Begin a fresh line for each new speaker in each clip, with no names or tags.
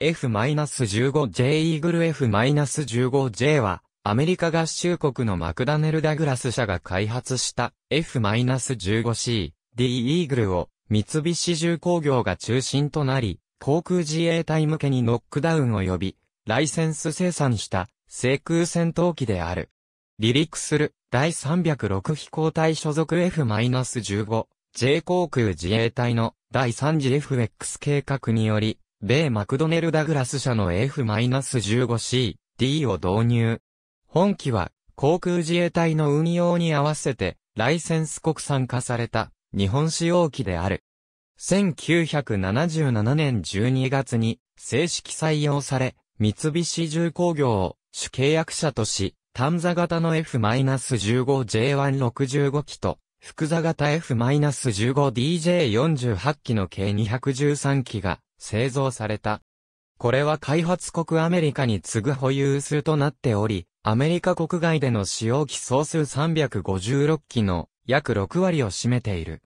F-15J イーグル F-15J は、アメリカ合衆国のマクダネル・ダグラス社が開発した F-15C、D イーグルを三菱重工業が中心となり、航空自衛隊向けにノックダウンを呼び、ライセンス生産した制空戦闘機である。離陸する第306飛行隊所属 F-15、J 航空自衛隊の第3次 FX 計画により、米マクドネル・ダグラス社の F-15C、D を導入。本機は、航空自衛隊の運用に合わせて、ライセンス国産化された、日本使用機である。1977年12月に、正式採用され、三菱重工業を主契約者とし、短座型の F-15J165 機と、複座型 F-15DJ48 機の計213機が製造された。これは開発国アメリカに次ぐ保有数となっており、アメリカ国外での使用機総数356機の約6割を占めている。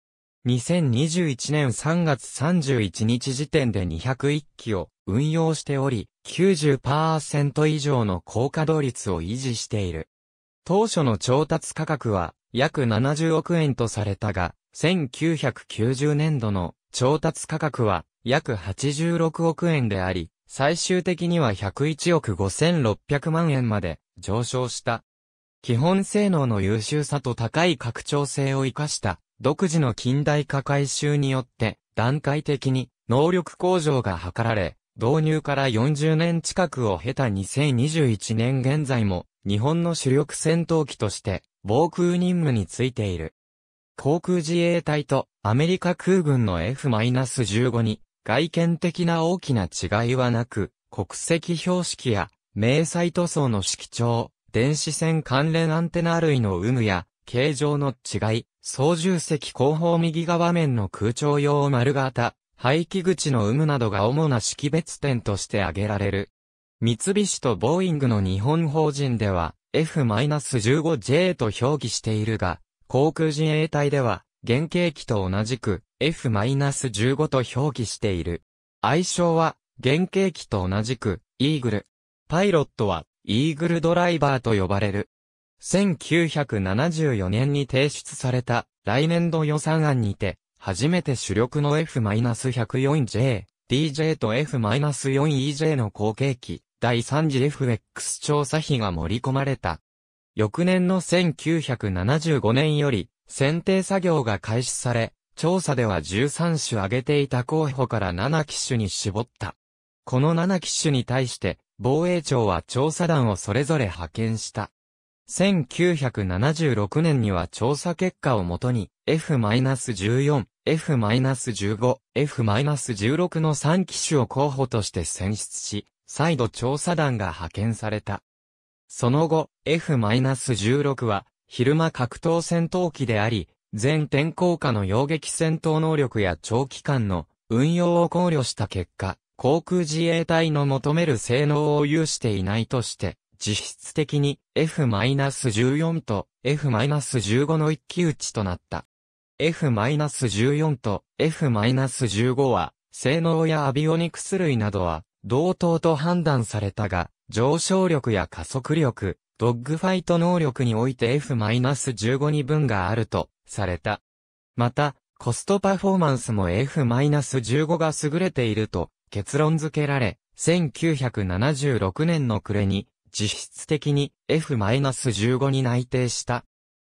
2021年3月31日時点で201機を運用しており、90%以上の高稼働率を維持している。当初の調達価格は約70億円とされたが、1990年度の調達価格は約86億円であり、最終的には101億5600万円まで上昇した。基本性能の優秀さと高い拡張性を活かした独自の近代化改修によって段階的に能力向上が図られ、導入から40年近くを経た2021年現在も日本の主力戦闘機として防空任務についている。航空自衛隊とアメリカ空軍の F-15 に外見的な大きな違いはなく、国籍標識や、明細塗装の色調、電子線関連アンテナ類の有無や、形状の違い、操縦席後方右側面の空調用丸型、排気口の有無などが主な識別点として挙げられる。三菱とボーイングの日本法人では、F-15J と表記しているが、航空自衛隊では、原型機と同じく、F-15 と表記している。愛称は、原型機と同じく、イーグル。パイロットは、イーグルドライバーと呼ばれる。1974年に提出された、来年度予算案にて、初めて主力の F-104J、DJ と F-4EJ の後継機、第3次 FX 調査費が盛り込まれた。翌年の1975年より、選定作業が開始され、調査では13種挙げていた候補から7機種に絞った。この7機種に対して、防衛庁は調査団をそれぞれ派遣した。1976年には調査結果をもとに F-14、F-15、F-16 の3機種を候補として選出し、再度調査団が派遣された。その後、F-16 は昼間格闘戦闘機であり、全天候下の揚撃戦闘能力や長期間の運用を考慮した結果、航空自衛隊の求める性能を有していないとして、実質的に F-14 と F-15 の一騎打ちとなった。F-14 と F-15 は、性能やアビオニクス類などは、同等と判断されたが、上昇力や加速力、ドッグファイト能力において F-15 に分があると、された。また、コストパフォーマンスも F-15 が優れていると、結論付けられ、1976年の暮れに、実質的に F-15 に内定した。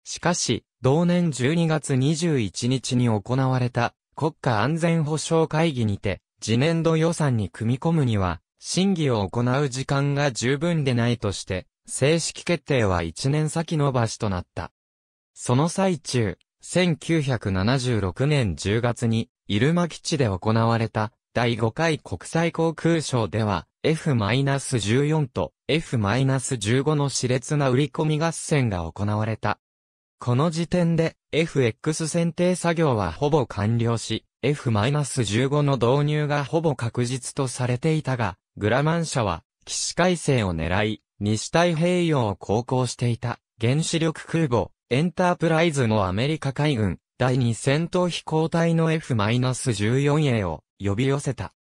しかし、同年12月21日に行われた国家安全保障会議にて、次年度予算に組み込むには、審議を行う時間が十分でないとして、正式決定は1年先延ばしとなった。その最中、1976年10月に、入間基地で行われた第5回国際航空ショーでは、F-14 と F-15 の熾烈な売り込み合戦が行われた。この時点で FX 選定作業はほぼ完了し、F-15 の導入がほぼ確実とされていたが、グラマン社は、起死回生を狙い、西太平洋を航行していた原子力空母エンタープライズのアメリカ海軍第2戦闘飛行隊の F-14A を呼び寄せた。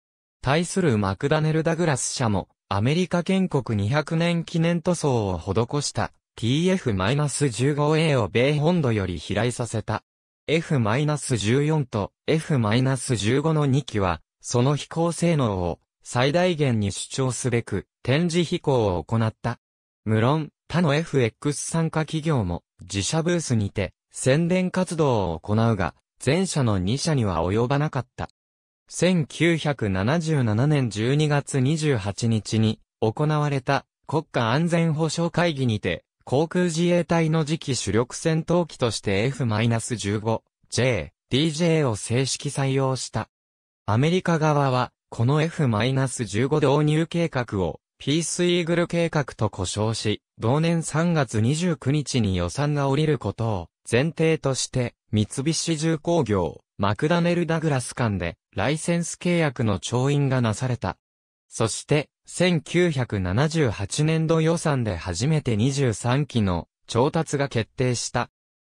対するマクダネル・ダグラス社もアメリカ建国200年記念塗装を施した TF-15A を米本土より飛来させた。F-14 と F-15 の2機は、その飛行性能を最大限に主張すべく展示飛行を行った。無論、他の FX 参加企業も自社ブースにて宣伝活動を行うが、前者の2社には及ばなかった。1977年12月28日に行われた国家安全保障会議にて、航空自衛隊の次期主力戦闘機として F-15J、DJ を正式採用した。アメリカ側はこの F-15 導入計画を、ピースイーグル計画と呼称し、同年3月29日に予算が下りることを前提として、三菱重工業、マクダネル・ダグラス間でライセンス契約の調印がなされた。そして、1978年度予算で初めて23機の調達が決定した。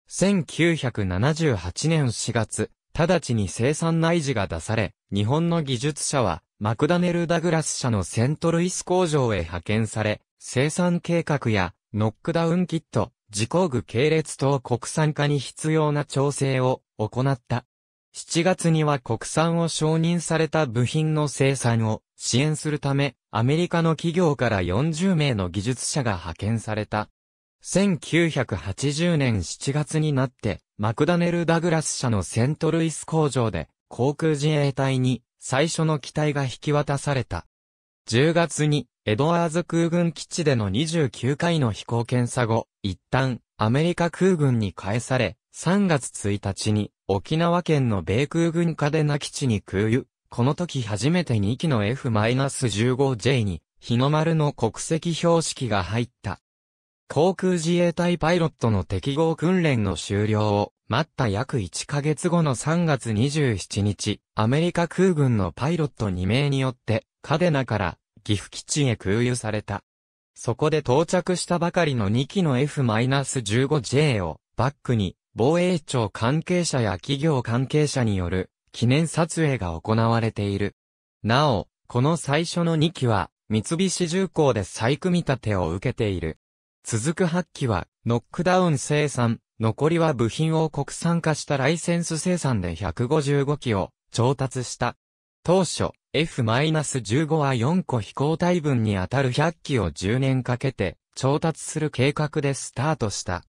1978年4月、直ちに生産内示が出され、日本の技術者は、マクダネル・ダグラス社のセントルイス工場へ派遣され、生産計画や、ノックダウンキット、自工具系列等国産化に必要な調整を行った。7月には国産を承認された部品の生産を支援するため、アメリカの企業から40名の技術者が派遣された。1980年7月になって、マクダネル・ダグラス社のセントルイス工場で、航空自衛隊に最初の機体が引き渡された。10月に、エドワーズ空軍基地での29回の飛行検査後、一旦、アメリカ空軍に返され、3月1日に、沖縄県の米空軍カデナ基地に空輸。この時初めて2機の F-15J に、日の丸の国籍標識が入った。航空自衛隊パイロットの適合訓練の終了を待った約1ヶ月後の3月27日、アメリカ空軍のパイロット2名によって、カデナから岐阜基地へ空輸された。そこで到着したばかりの2機の F-15J をバックに防衛庁関係者や企業関係者による記念撮影が行われている。なお、この最初の2機は三菱重工で再組み立てを受けている。続く8機は、ノックダウン生産、残りは部品を国産化したライセンス生産で155機を調達した。当初、F-15 は4個飛行体分にあたる100機を10年かけて調達する計画でスタートした。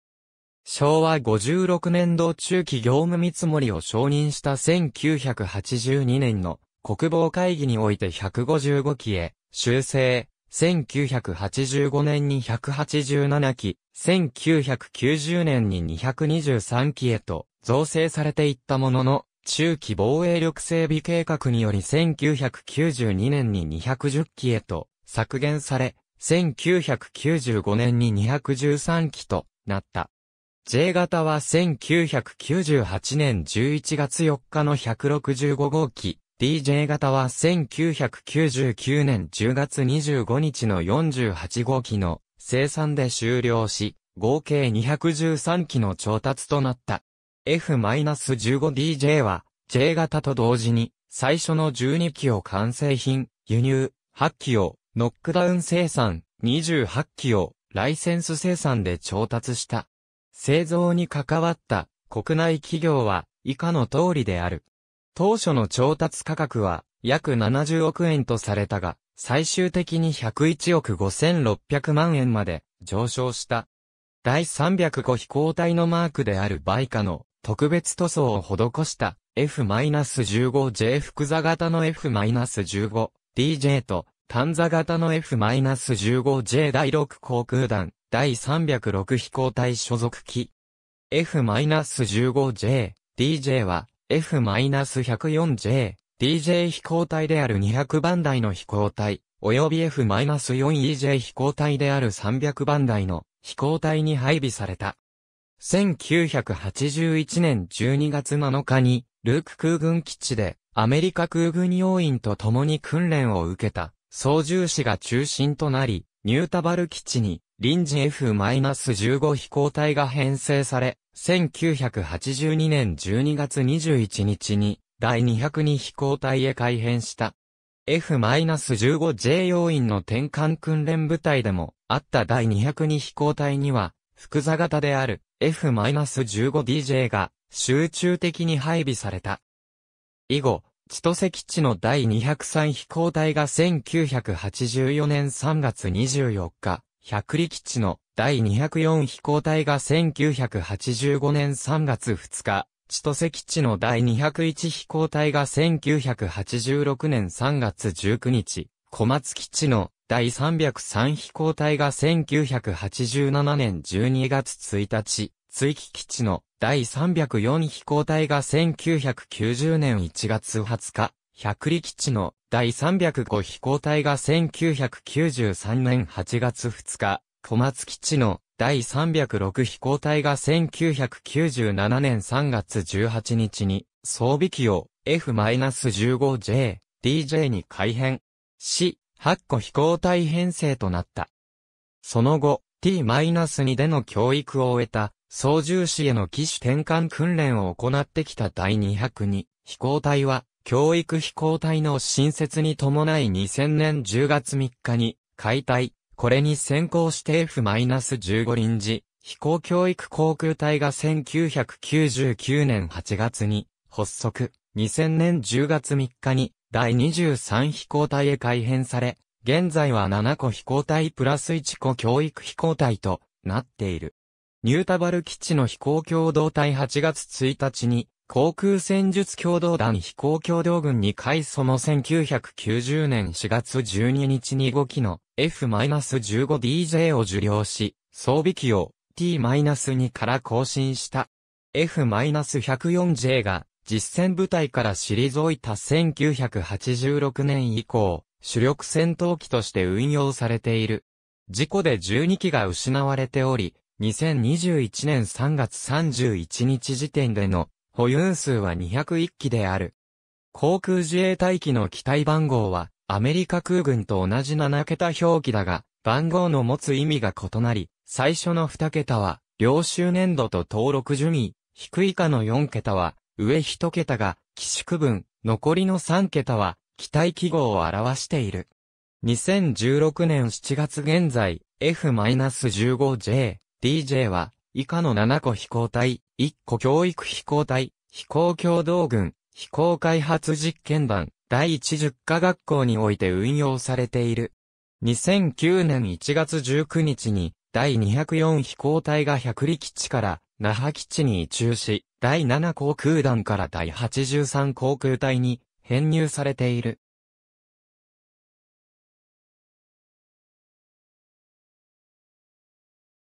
昭和56年度中期業務見積もりを承認した1982年の国防会議において155機へ修正、1985年に187機、1990年に223機へと造成されていったものの、中期防衛力整備計画により1992年に210機へと削減され、1995年に213機となった。J 型は1998年11月4日の165号機 DJ 型は1999年10月25日の48号機の生産で終了し、合計213機の調達となった。F-15DJ は J 型と同時に最初の12機を完成品、輸入、8機をノックダウン生産、28機をライセンス生産で調達した。製造に関わった国内企業は以下の通りである。当初の調達価格は約70億円とされたが、最終的に101億5600万円まで上昇した。第305飛行隊のマークであるバイカの特別塗装を施した F-15J 複座型の F-15DJ と単座型の F-15J 第6航空団第306飛行隊所属機 F-15J DJ は F-104J、DJ 飛行隊である200番台の飛行隊、及び F-4EJ 飛行隊である300番台の飛行隊に配備された。1981年12月7日に、ルーク空軍基地で、アメリカ空軍要員と共に訓練を受けた、操縦士が中心となり、ニュータバル基地に、臨時 F-15 飛行隊が編成され、1982年12月21日に第202飛行隊へ改編した F-15J 要員の転換訓練部隊でもあった第202飛行隊には複座型である F-15DJ が集中的に配備された。以後、千歳基地の第203飛行隊が1984年3月24日、百里基地の第204飛行隊が1985年3月2日、千歳基地の第201飛行隊が1986年3月19日、小松基地の第303飛行隊が1987年12月1日、追記基地の第304飛行隊が1990年1月20日、百里基地の第305飛行隊が1993年8月2日、小松基地の第306飛行隊が1997年3月18日に装備機を F-15J、DJ に改編し、8個飛行隊編成となった。その後、T-2 での教育を終えた、操縦士への機種転換訓練を行ってきた第202飛行隊は、教育飛行隊の新設に伴い2000年10月3日に解体、これに先行して F-15 臨時飛行教育航空隊が1999年8月に発足、2000年10月3日に第23飛行隊へ改編され、現在は7個飛行隊プラス1個教育飛行隊となっている。ニュータバル基地の飛行共同体8月1日に航空戦術共同団飛行共同軍に海その1990年4月12日に5機の F-15DJ を受領し、装備機を T-2 から更新した F-104J が実戦部隊から退いた1986年以降、主力戦闘機として運用されている。事故で12機が失われており、2021年3月31日時点での保有数は201機である。航空自衛隊機の機体番号は、アメリカ空軍と同じ7桁表記だが、番号の持つ意味が異なり、最初の2桁は、領収年度と登録順位、低い下の4桁は、上1桁が、機宿分、残りの3桁は、機体記号を表している。2016年7月現在、F-15J、DJ は、以下の7個飛行隊、一個教育飛行隊、飛行協同軍、飛行開発実験団、第一十科学校において運用されている。2009年1月19日に、第204飛行隊が百里基地から那覇基地に移駐し、第7航空団から第83航空隊に編入されている。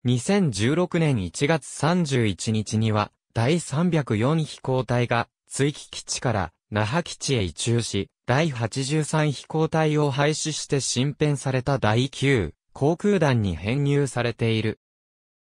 2016年1月31日には、第304飛行隊が、追記基地から那覇基地へ移駐し、第83飛行隊を廃止して新編された第9航空団に編入されている。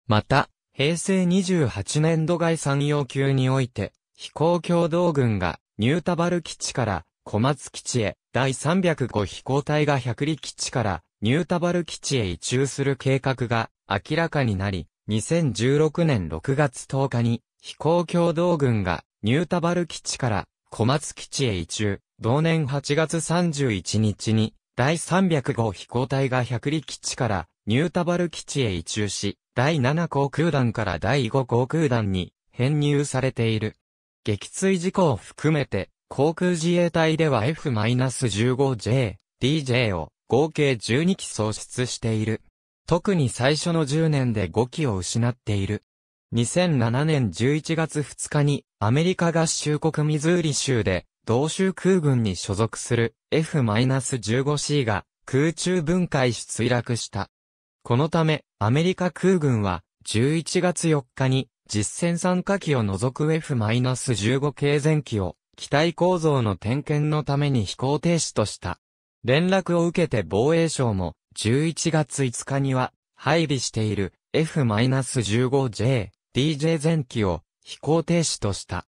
また、平成28年度外産要級において、飛行協同軍がニュータバル基地から小松基地へ、第305飛行隊が百里基地からニュータバル基地へ移住する計画が明らかになり、2016年6月10日に飛行共同軍がニュータバル基地から小松基地へ移住、同年8月31日に第3 0 5飛行隊が百里基地からニュータバル基地へ移住し、第7航空団から第5航空団に編入されている。撃墜事故を含めて、航空自衛隊では F-15J、DJ を合計12機喪失している。特に最初の10年で5機を失っている。2007年11月2日にアメリカ合衆国ミズーリ州で同州空軍に所属する F-15C が空中分解し墜落した。このためアメリカ空軍は11月4日に実戦参加機を除く F-15 系前機を機体構造の点検のために飛行停止とした。連絡を受けて防衛省も、11月5日には、配備している F-15J、DJ 前期を飛行停止とした。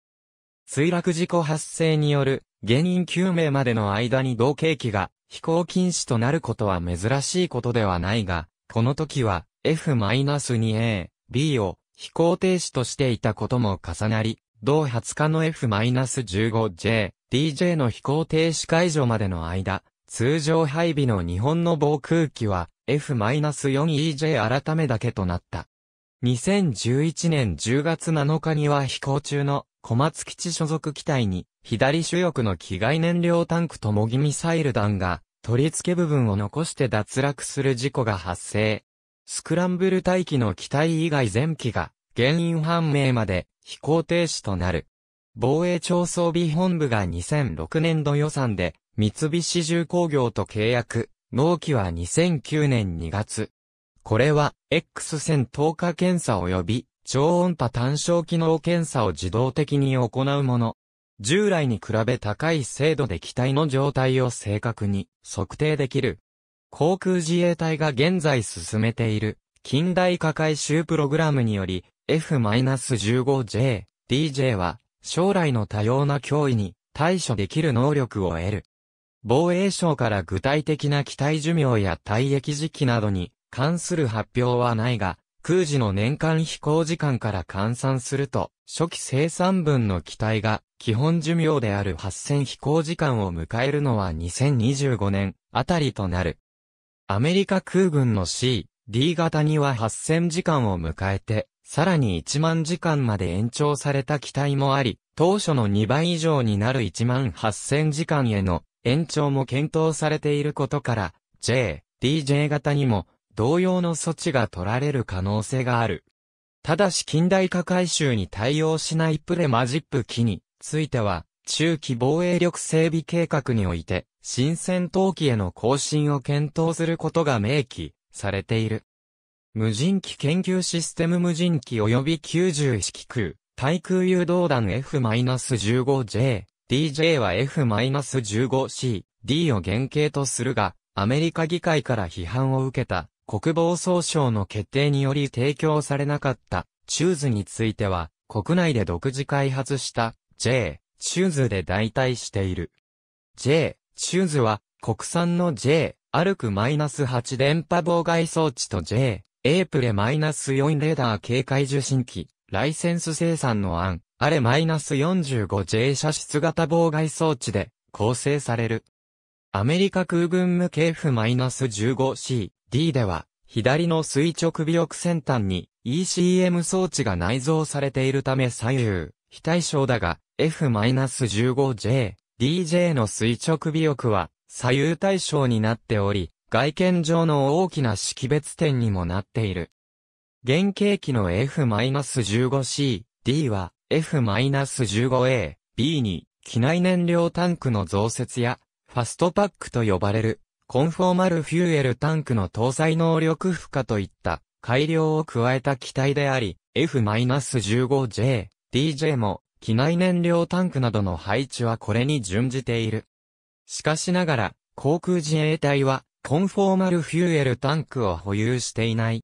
墜落事故発生による原因究明までの間に同型機が飛行禁止となることは珍しいことではないが、この時は F-2A、B を飛行停止としていたことも重なり、同20日の F-15J、DJ の飛行停止解除までの間、通常配備の日本の防空機は F-4EJ 改めだけとなった。2011年10月7日には飛行中の小松基地所属機体に左主翼の機外燃料タンクともぎミサイル弾が取り付け部分を残して脱落する事故が発生。スクランブル待機の機体以外全機が原因判明まで飛行停止となる。防衛庁装備本部が2006年度予算で三菱重工業と契約、納期は2009年2月。これは、X 線透過検査及び、超音波単焦機能検査を自動的に行うもの。従来に比べ高い精度で機体の状態を正確に測定できる。航空自衛隊が現在進めている近代化改修プログラムにより F-15J、DJ は将来の多様な脅威に対処できる能力を得る。防衛省から具体的な機体寿命や退役時期などに関する発表はないが、空時の年間飛行時間から換算すると、初期生産分の機体が基本寿命である8000飛行時間を迎えるのは2025年あたりとなる。アメリカ空軍の C、D 型には8000時間を迎えて、さらに1万時間まで延長された機体もあり、当初の2倍以上になる1万8000時間への延長も検討されていることから、J、DJ 型にも同様の措置が取られる可能性がある。ただし近代化改修に対応しないプレマジップ機については、中期防衛力整備計画において、新戦闘機への更新を検討することが明記されている。無人機研究システム無人機及び90式空、対空誘導弾 F-15J、DJ は F-15C、D を原型とするが、アメリカ議会から批判を受けた、国防総省の決定により提供されなかった、チューズについては、国内で独自開発した、J、チューズで代替している。J、チューズは、国産の J、ルク -8 電波妨害装置と J、エープレ -4 レーダー警戒受信機、ライセンス生産の案、あれ -45J 射出型妨害装置で構成される。アメリカ空軍向け F-15C、D では、左の垂直尾翼先端に ECM 装置が内蔵されているため左右、非対称だが、F-15J、DJ の垂直尾翼は左右対称になっており、外見上の大きな識別点にもなっている。原型機の F-15C、D は、F-15A、B に、機内燃料タンクの増設や、ファストパックと呼ばれる、コンフォーマルフューエルタンクの搭載能力負荷といった、改良を加えた機体であり、F-15J、DJ も、機内燃料タンクなどの配置はこれに準じている。しかしながら、航空自衛隊は、コンフォーマルフューエルタンクを保有していない。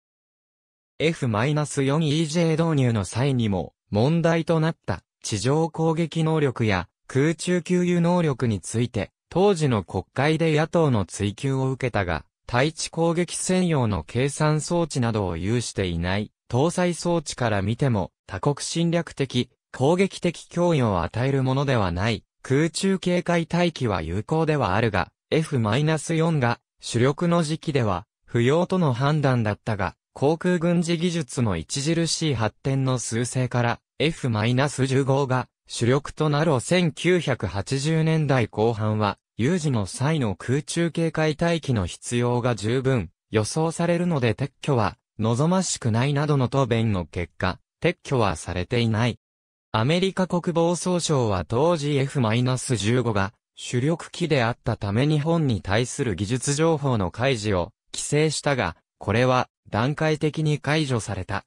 F-4EJ 導入の際にも、問題となった地上攻撃能力や空中給油能力について、当時の国会で野党の追及を受けたが、対地攻撃専用の計算装置などを有していない、搭載装置から見ても、他国侵略的、攻撃的脅威を与えるものではない、空中警戒待機は有効ではあるが、F-4 が主力の時期では不要との判断だったが、航空軍事技術の著しい発展の趨勢から、F-15 が主力となる1980年代後半は、有事の際の空中警戒待機の必要が十分予想されるので撤去は望ましくないなどの答弁の結果、撤去はされていない。アメリカ国防総省は当時 F-15 が主力機であったため日本に対する技術情報の開示を規制したが、これは段階的に解除された。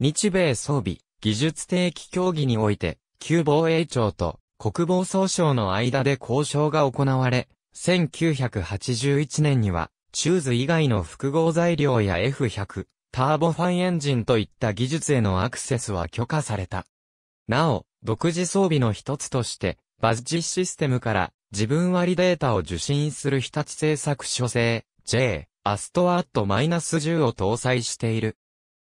日米装備、技術定期協議において、旧防衛庁と国防総省の間で交渉が行われ、1981年には、チューズ以外の複合材料や F100、ターボファンエンジンといった技術へのアクセスは許可された。なお、独自装備の一つとして、バッジシステムから自分割データを受信する日立製作所製 J、アストアット -10 を搭載している。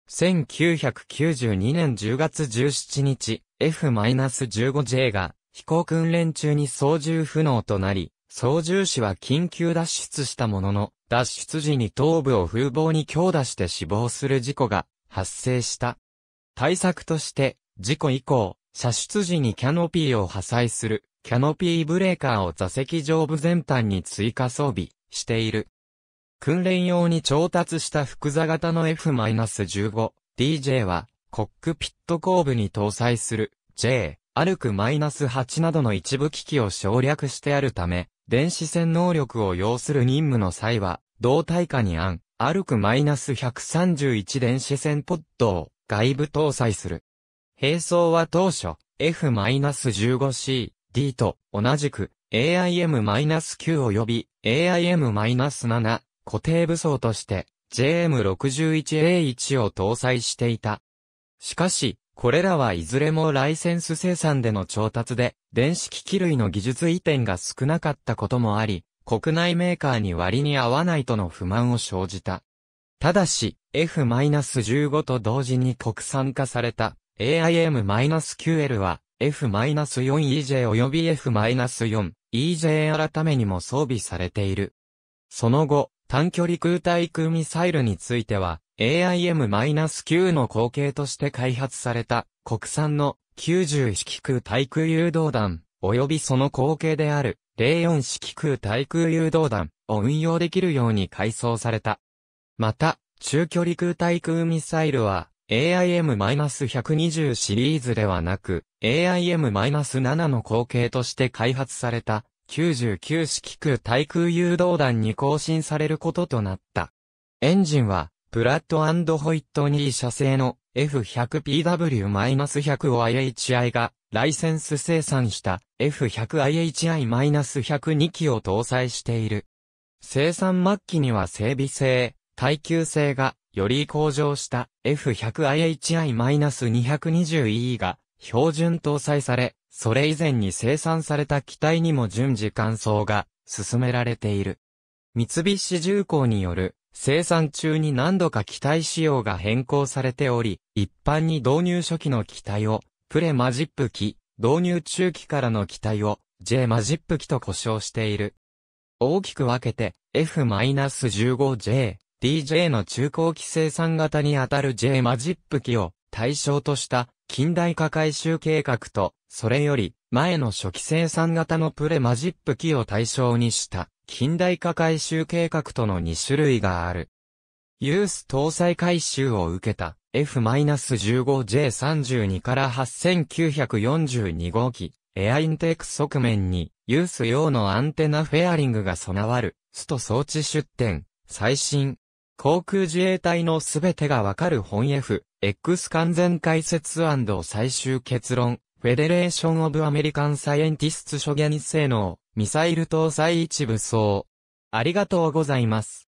1992年10月17日、F-15J が飛行訓練中に操縦不能となり、操縦士は緊急脱出したものの、脱出時に頭部を風貌に強打して死亡する事故が発生した。対策として、事故以降、射出時にキャノピーを破砕する、キャノピーブレーカーを座席上部全端に追加装備している。訓練用に調達した複座型の F-15DJ は、コックピット後部に搭載する J、アルク -8 などの一部機器を省略してあるため、電子戦能力を要する任務の際は、同体下に案、ン、アルク -131 電子戦ポッドを外部搭載する。並走は当初、F-15C、D と同じく AIM-9 及び AIM-7 固定武装として JM61A1 を搭載していた。しかし、これらはいずれもライセンス生産での調達で、電子機器類の技術移転が少なかったこともあり、国内メーカーに割に合わないとの不満を生じた。ただし、F-15 と同時に国産化された AIM-QL は F-4EJ 及び F-4EJ 改めにも装備されている。その後、短距離空対空ミサイルについては、AIM-9 の後継として開発された、国産の90式空対空誘導弾、及びその後継である、04式空対空誘導弾を運用できるように改装された。また、中距離空対空ミサイルは、AIM-120 シリーズではなく、AIM-7 の後継として開発された、99式空対空誘導弾に更新されることとなった。エンジンは、プラットホイットニー社製の F100PW-100OIHI がライセンス生産した F100IHI-102 機を搭載している。生産末期には整備性、耐久性がより向上した F100IHI-220E が標準搭載され、それ以前に生産された機体にも順次乾燥が進められている。三菱重工による生産中に何度か機体仕様が変更されており、一般に導入初期の機体をプレマジップ機、導入中期からの機体を J マジップ機と呼称している。大きく分けて F-15J、DJ の中高期生産型にあたる J マジップ機を対象とした近代化改修計画と、それより前の初期生産型のプレマジップ機を対象にした近代化改修計画との2種類がある。ユース搭載改修を受けた F-15J32 から8942号機、エアインテーク側面にユース用のアンテナフェアリングが備わる、スト装置出展、最新、航空自衛隊のすべてがわかる本 F、X 完全解説最終結論、フェデレーション・オブ・アメリカン・サイエンティスト諸言性能、ミサイル搭載一部装。ありがとうございます。